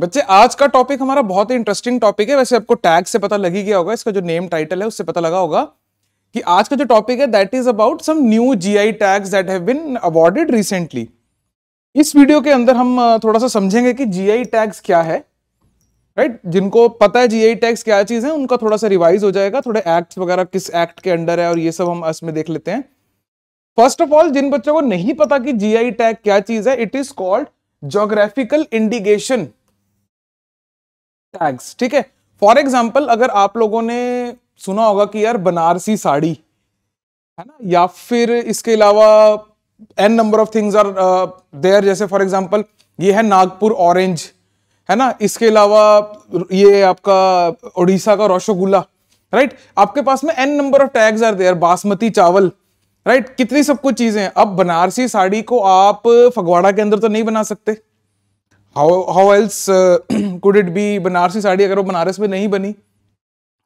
बच्चे आज का टॉपिक हमारा बहुत ही इंटरेस्टिंग टॉपिक है वैसे आपको टैग से पता लगी गया होगा इसका जो नेम टाइटल है उससे पता लगा होगा कि आज का जो टॉपिक है that is about some new GI tags that have been awarded recently इस वीडियो के अंदर हम थोड़ा सा समझेंगे कि जीआई टैग्स क्या है राइट right? जिनको पता है जीआई टैग्स क्या चीज है उनका थोड़ा सा रिवाइज हो जाएगा थोड़े एक्ट वगैरह किस एक्ट के अंडर है और ये सब हम इसमें देख लेते हैं फर्स्ट ऑफ ऑल जिन बच्चों को नहीं पता कि जीआई टैग क्या चीज है it is called geographical indication tags ठीक है फॉर एग्जाम्पल अगर आप लोगों ने सुना होगा कि यार बनारसी साड़ी है ना या फिर इसके अलावा an number of things are there जैसे फॉर एग्जाम्पल ये है नागपुर ऑरेंज है ना इसके अलावा ये आपका उड़ीसा का रोशोगुल्ला राइट आपके पास में an number of tags are there basmati चावल राइट कितनी सब कुछ चीजें हैं अब बनारसी साड़ी को आप फगवाड़ा के अंदर तो नहीं बना सकते how how else could it be Banarasi sari अगर वो बनारस में नहीं बनी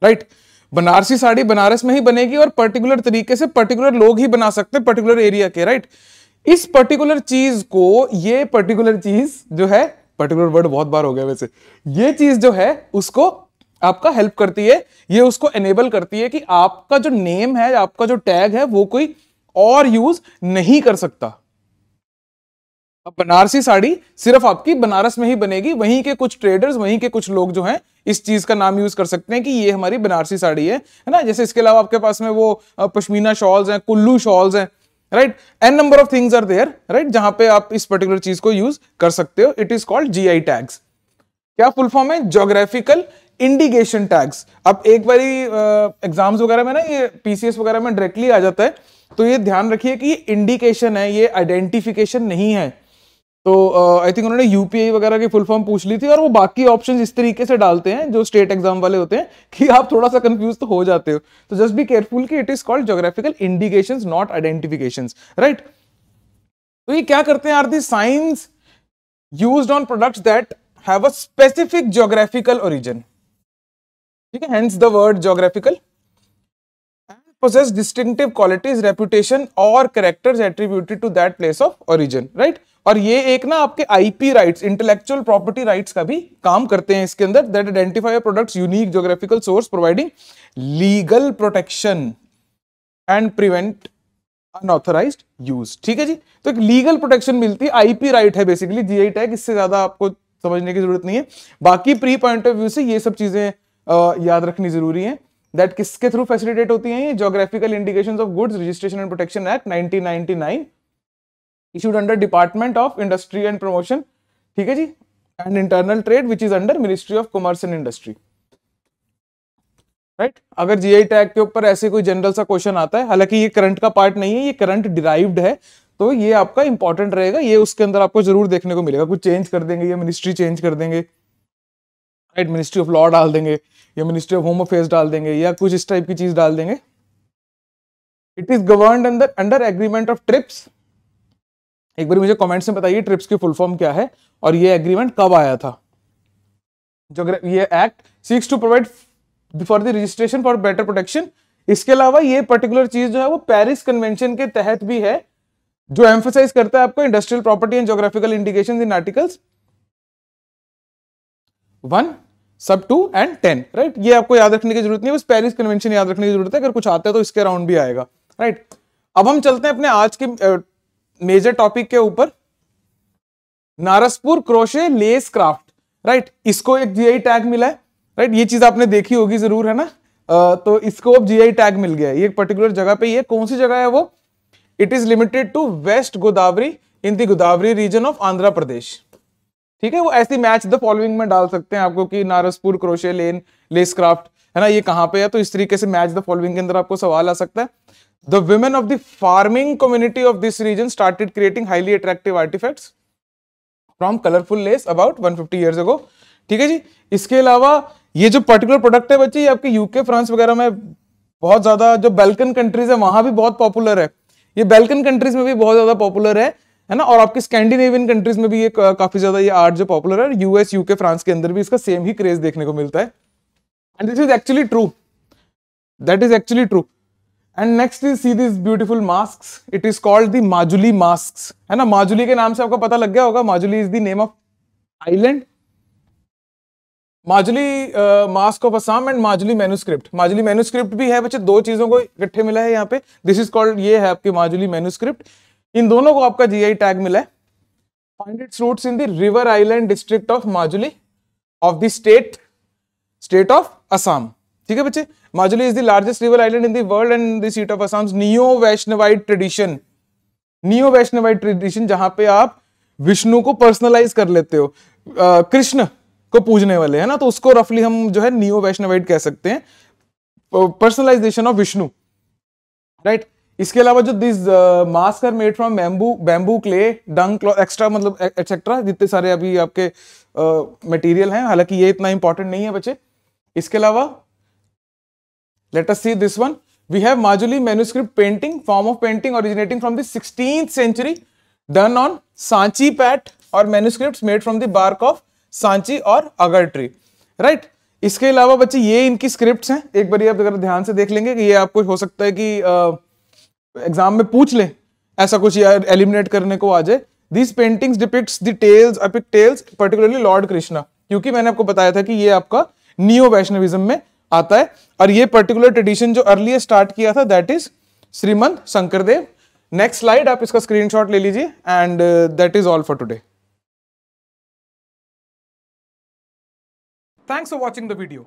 राइट right? बनारसी साड़ी बनारस में ही बनेगी और पर्टिकुलर तरीके से पर्टिकुलर लोग ही बना सकते हैं पर्टिकुलर एरिया के राइट right? इस पर्टिकुलर चीज को ये पर्टिकुलर चीज जो है पर्टिकुलर वर्ड बहुत बार हो गया वैसे ये चीज जो है उसको आपका हेल्प करती है ये उसको एनेबल करती है कि आपका जो नेम है आपका जो टैग है वो कोई और यूज नहीं कर सकता अब बनारसी साड़ी सिर्फ आपकी बनारस में ही बनेगी वहीं के कुछ ट्रेडर्स वहीं के कुछ लोग जो हैं इस चीज का नाम यूज कर सकते हैं कि ये हमारी बनारसी साड़ी है है ना जैसे इसके अलावा आपके पास में वो पश्मीना शॉल्स हैं कुल्लू शॉल्स हैं right an number of things are there right जहां पे आप इस पर्टिकुलर चीज को यूज कर सकते हो it is called I tags क्या फुल फॉर्म है जोग्राफिकल इंडिकेशन टैग्स अब एक बार एग्जाम्स वगैरह में ना ये पीसीएस वगैरह में डायरेक्टली आ जाता है तो ये ध्यान रखिए कि ये इंडिकेशन है ये आइडेंटिफिकेशन नहीं है तो आई थिंक उन्होंने यूपीआई वगैरह की फुल फॉर्म पूछ ली थी और वो बाकी ऑप्शंस इस तरीके से डालते हैं जो स्टेट एग्जाम वाले होते हैं कि आप थोड़ा सा कंफ्यूज तो हो जाते हो तो जस्ट बी केयरफुल कि it is called geographical indications not identifications right तो ये क्या करते हैं are the signs use on product that have a specific geographical origin ठीक है hence the word geographical possess distinctive qualities reputation or characters attributed to that place of origin right और ये एक ना आपके IP rights intellectual property rights का भी काम करते हैं इसके अंदर that identify products unique geographical source providing legal protection and prevent unauthorised use ठीक है जी तो एक लीगल प्रोटेक्शन मिलती है आईपी राइट है बेसिकली जीआई टैग इससे ज्यादा आपको समझने की जरूरत नहीं है बाकी प्री पॉइंट ऑफ व्यू से ये सब चीजें याद रखनी जरूरी है दैट किसके थ्रू फैसिलिटेट होती है geographical indication of goods registration and protection act 1999 issued under department of industry and promotion ठीक है जी and internal trade which is under ministry of commerce and industry right अगर जी आई टैग के ऊपर ऐसे कोई जनरल सा question आता है हालांकि ये करंट का पार्ट नहीं है ये करंट डिराइव्ड है तो ये आपका इंपॉर्टेंट रहेगा ये उसके अंदर आपको जरूर देखने को मिलेगा कुछ चेंज कर देंगे या मिनिस्ट्री चेंज कर देंगे राइट मिनिस्ट्री ऑफ लॉ डाल देंगे या मिनिस्ट्री ऑफ होम अफेयर्स डाल देंगे या कुछ इस टाइप की चीज डाल देंगे इट इज गवर्न अंदर अंडर एग्रीमेंट ऑफ ट्रिप्स एक बार मुझे कमेंट्स में बताइए ट्रिप्स की फुल फॉर्म क्या है और ये एग्रीमेंट कब आया था जो ये act seeks to provide for the registration for better protection इसके अलावा ये पर्टिकुलर चीज जो है वो पेरिस कन्वेंशन के तहत भी है जो एम्फोसाइज करता है आपको industrial property and geographical indication in articles one sub two and ten right ये आपको याद रखने की जरूरत नहीं है बस पेरिस कन्वेंशन याद रखने की जरूरत है अगर कुछ आता है तो इसके अराउंड भी आएगा राइट right? अब हम चलते हैं अपने आज के मेजर टॉपिक के ऊपर Narsapur crochet lace craft right इसको एक जीआई टैग मिला है राइट right? ये चीज आपने देखी होगी जरूर है ना uh, तो इसको अब जीआई टैग मिल गया है ये पर्टिकुलर जगह पे ये कौन सी जगह है वो it is limited to West Godavari in the Godavari region of Andhra Pradesh ठीक है वो ऐसी मैच द फॉलोइंग में डाल सकते हैं आपको कि Narsapur crochet lane lace craft है ना ये कहाँ पे है तो इस तरीके से मैच द फॉलोइंग के अंदर आपको सवाल आ सकता है the women of the farming community of this region started creating highly attractive artefacts from colourful lace about 150 fifty years ago ठीक है जी इसके अलावा ये जो पर्टिकुलर प्रोडक्ट है बच्चे ये आपके यूके फ्रांस वगैरह में बहुत ज्यादा जो बेल्कन कंट्रीज है वहां भी बहुत पॉपुलर है ये बेल्कन कंट्रीज में भी बहुत ज्यादा पॉपुलर है है ना और आपके स्कैंडिनेवियन कंट्रीज में भी ये काफी ज्यादा ये आर्ट जो पॉपुलर है यूएस यूके फ्रांस के अंदर भी इसका सेम ही क्रेज देखने को मिलता है and this is actually true that is actually true and next is see this beautiful mask it is called the Majuli mask है ना माजुली के नाम से आपको पता लग गया होगा Majuli is the name of island Majuli mask of Assam and Majuli manuscript Majuli manuscript भी है बच्चे दो चीजों को इकट्ठे मिला है यहाँ पे दिस इज कॉल्ड ये है आपकी माजुली मेनुस्क्रिप्ट इन दोनों को आपका जीआई टैग मिला है find its roots in the river island district of Majuli of the state state of Assam ठीक है बच्चे Majuli is the largest river island in the world and the seat of Assam neo Vaishnavite tradition neo Vaishnavite tradition जहां पे आप विष्णु को personalise कर लेते हो कृष्ण को पूजने वाले है ना तो उसको रफली हम जो है नियो वैष्णवाइट कह सकते हैं पर्सनलाइजेशन ऑफ विष्णु राइट इसके अलावा जो this mask are made from bamboo bamboo clay dung extra मतलब एक्सेट्रा e, जितने सारे अभी आपके मटेरियल uh, हैं हालांकि ये इतना इंपॉर्टेंट नहीं है बच्चे इसके अलावा let us see this one we have Majuli manuscript painting form of painting originating from sixteenth century done on sanchi pat और manuscript made from the bark of sanchi और अगर ट्री राइट इसके अलावा बच्चे ये इनकी स्क्रिप्ट हैं एक बार आप अगर ध्यान से देख लेंगे कि ये आपको हो सकता है कि uh, एग्जाम में पूछ लें ऐसा कुछ यार एलिमिनेट करने को आ जाए these paintings depicts the tales epic tales particularly lord Krishna क्योंकि मैंने आपको बताया था कि ये आपका नियो वैष्णविज्म में आता है और ये पर्टिकुलर ट्रेडिशन जो अर्लीस्ट स्टार्ट किया था that is Srimanta Sankardev next slide आप इसका स्क्रीनशॉट ले लीजिए and that is all for today thanks for watching the video